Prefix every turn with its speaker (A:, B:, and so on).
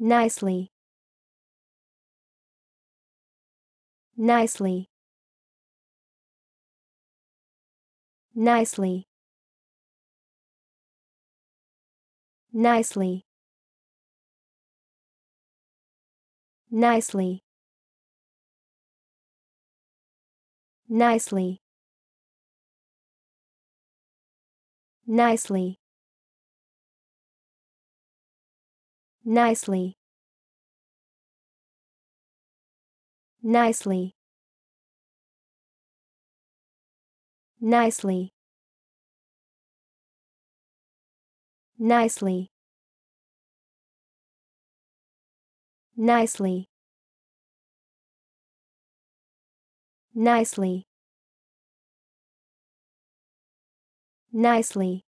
A: nicely nicely nicely nicely nicely nicely nicely Nicely. Nicely. Nicely. Nicely. Nicely. Nicely. Nicely.